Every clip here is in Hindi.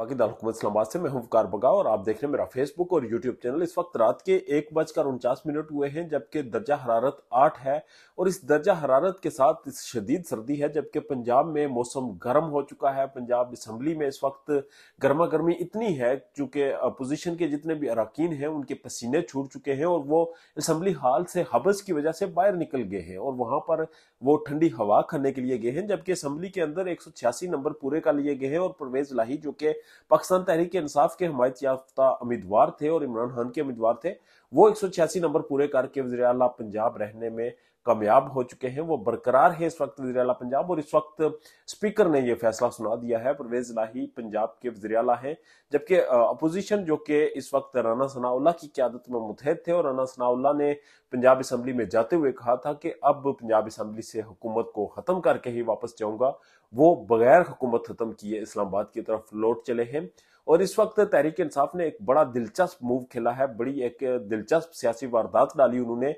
फाकिद अलहमद इस्लाबाद से मैं हूं कार बगा और आप देख रहे हैं मेरा फेसबुक और यूट्यूब चैनल इस वक्त रात के एक बजकर उनचास मिनट हुए हैं जबकि दर्जा हरारत आठ है और इस दर्जा हरारत के साथ इस शदीद सर्दी है जबकि पंजाब में मौसम गर्म हो चुका है पंजाब असम्बली में इस वक्त गर्मा गर्मी इतनी है चूंकि अपोजिशन के जितने भी अरकान हैं उनके पसीने छूट चुके हैं और वो इसम्बली हाल से हबस की वजह से बाहर निकल गए हैं और वहां पर वो ठंडी हवा खाने के लिए गए हैं जबकि असम्बली के अंदर एक नंबर पूरे का लिए गए हैं और परवेज लाही जो कि पाकिस्तान तहरीक इंसाफ के हमायत याफ्ता उम्मीदवार थे और इमरान खान के उम्मीदवार थे वो एक नंबर पूरे करके वजी अला पंजाब रहने में कामयाब हो चुके हैं वो बरकरार है इस वक्त वजी अला पंजाब और इस वक्त स्पीकर ने यह फैसला सुना दिया है परवेज लाही पंजाब के वजी अला है जबकि अपोजिशन जो कि इस वक्त राना सनाउल्ला की क्यादत में मुतहद थे और राना सनाउल्ला ने पंजाब असम्बली में जाते हुए कहा था कि अब पंजाब असम्बली से हुकूमत को ख़त्म करके ही वापस जाऊंगा वो बगैर हुकूमत ख़त्म किए इस्लामाबाद की तरफ लौट चले हैं और इस वक्त तहरीक इंसाफ ने एक बड़ा दिलचस्प मूव खेला है बड़ी एक दिलचस्प सियासी वारदात डाली उन्होंने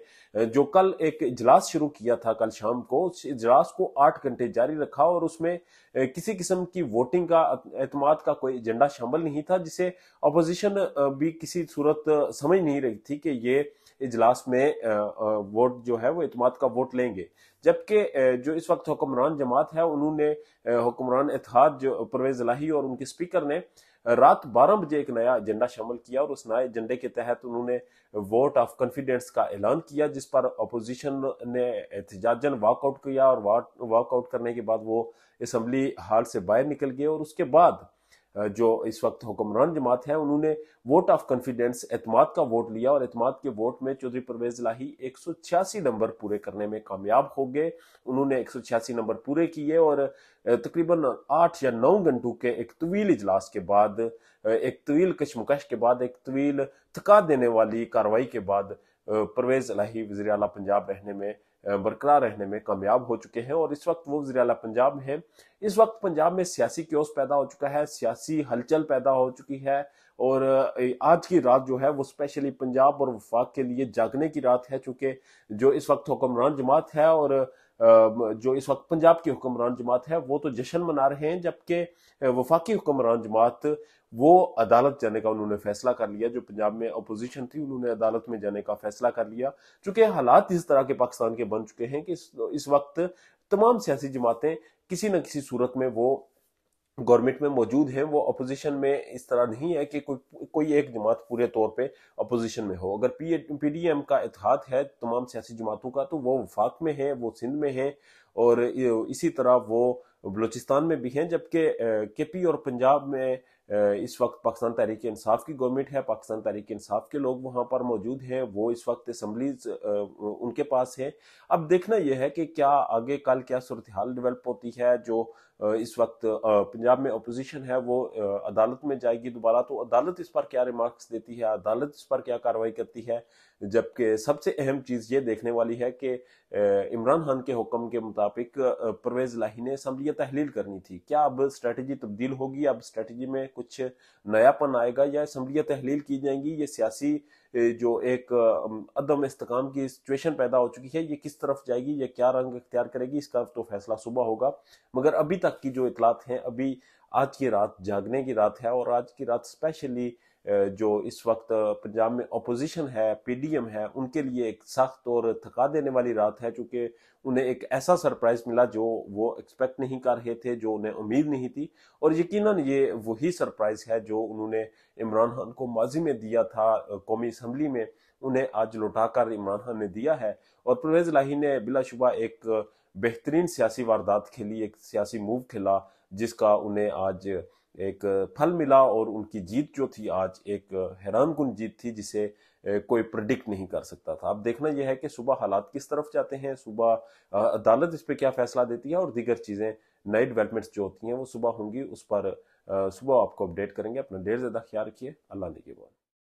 जो कल एक इजलास शुरू किया था कल शाम को उस इजलास को आठ घंटे जारी रखा और उसमें किसी किस्म की वोटिंग का अहतमाद का कोई एजेंडा शामिल नहीं था जिसे अपोजिशन भी किसी सूरत समझ नहीं रही थी कि ये इजलास में वोट जो है वो इतमाद का वोट लेंगे जबकि जो इस वक्त हुक्मरान जमात है उन्होंने हुक्मरान इतिहाद जो परवेज लाही और उनके स्पीकर ने रात बारह बजे एक नया एजेंडा शामिल किया और उस नए एजेंडे के तहत उन्होंने वोट ऑफ कॉन्फिडेंस का ऐलान किया जिस पर अपोजिशन ने एहतजाजन वॉकआउट किया और वॉकआउट करने के बाद वो असम्बली हॉल से बाहर निकल गए और उसके बाद जो इस वक्त हुक्मरान जमात है उन्होंने वोट ऑफ कॉन्फिडेंस एतमाद का वोट लिया और एतमाद के वोट में चौधरी परवेज लाही एक सौ छियासी नंबर पूरे करने में कामयाब हो गए उन्होंने एक सौ छियासी नंबर पूरे किए और तकरीबन आठ या नौ घंटों के एक तवील इजलास के बाद एक तवील कशमकश के बाद एक तवील थका देने वाली कार्रवाई के बाद परवेज लाही वजी अला पंजाब रहने में बरकरार रहने में कामयाब हो चुके हैं और इस वक्त वो वजी पंजाब हैं इस वक्त पंजाब में सियासी क्योस पैदा हो चुका है सियासी हलचल पैदा हो चुकी है और आज की रात जो है वो स्पेशली पंजाब और वफाक के लिए जागने की रात है चूंकि जो इस वक्त हुक्मरान जमात है और जो इस वक्त पंजाब की हुक्मरान जमात है वो तो जश्न मना रहे हैं जबकि वफाकी हुक्मरान जमात वो अदालत जाने का उन्होंने फैसला कर लिया जो पंजाब में अपोजिशन थी उन्होंने अदालत में जाने का फैसला कर लिया चूंकि हालात इस तरह के पाकिस्तान के बन चुके हैं कि इस, इस वक्त तमाम सियासी जमातें किसी न किसी सूरत में वो गवर्नमेंट में मौजूद हैं वो अपोजिशन में इस तरह नहीं है कि कोई कोई एक जमात पूरे तौर पे अपोजिशन में हो अगर पी पीडीएम का इतिहाद है तमाम सियासी जमातों का तो वो वफाक में है वो सिंध में है और इसी तरह वो बलूचिस्तान में भी हैं जबकि के पी और पंजाब में इस वक्त पाकिस्तान तहरीक इंसाफ की गवर्नमेंट है पाकिस्तान तहरीक इंसाफ के लोग वहाँ पर मौजूद हैं वो इस वक्त असम्बलीज उनके पास है अब देखना यह है कि क्या आगे कल क्या सूरत हाल डेवलप होती है जो इस वक्त पंजाब में अपोजिशन है वो अदालत में जाएगी दोबारा तो अदालत इस पर क्या रिमार्क्स देती है अदालत इस पर क्या कार्रवाई करती है जबकि सबसे अहम चीज़ ये देखने वाली है कि इमरान खान के हुक्म के मुताबिक परवेज लाही ने असम्बली तहलील करनी थी क्या अब स्ट्रेटजी तब्दील होगी अब स्ट्रेटजी में कुछ कुछ नयापन आएगा या असम्बलियाँ तहलील की जाएंगी ये सियासी जो एक अदम इसकाम की सिचुएशन पैदा हो चुकी है ये किस तरफ जाएगी या क्या रंग अख्तियार करेगी इसका तो फैसला सुबह होगा मगर अभी तक की जो इतलात हैं अभी आज की रात जागने की रात है और आज की रात स्पेशली जो इस वक्त पंजाब में अपोजिशन है पीडीएम है उनके लिए एक सख्त और थका देने वाली रात है चूंकि उन्हें एक ऐसा सरप्राइज मिला जो वो एक्सपेक्ट नहीं कर रहे थे जो उन्हें उम्मीद नहीं थी और यकीनन ये वही सरप्राइज है जो उन्होंने इमरान खान को माजी में दिया था कौमी असम्बली में उन्हें आज लौटाकर इमरान खान ने दिया है और परवेज लाही ने बिलाशुबा एक बेहतरीन सियासी वारदात खेली एक सियासी मूव खेला जिसका उन्हें आज एक फल मिला और उनकी जीत जो थी आज एक हैरान कन जीत थी जिसे कोई प्रडिक्ट नहीं कर सकता था अब देखना यह है कि सुबह हालात किस तरफ जाते हैं सुबह अदालत इस पर क्या फैसला देती है और दीगर चीज़ें नई डेवलपमेंट्स जो होती हैं वो सुबह होंगी उस पर सुबह आपको अपडेट करेंगे अपना ढेर ज़्यादा ख्याल रखिए अल्लाह ने के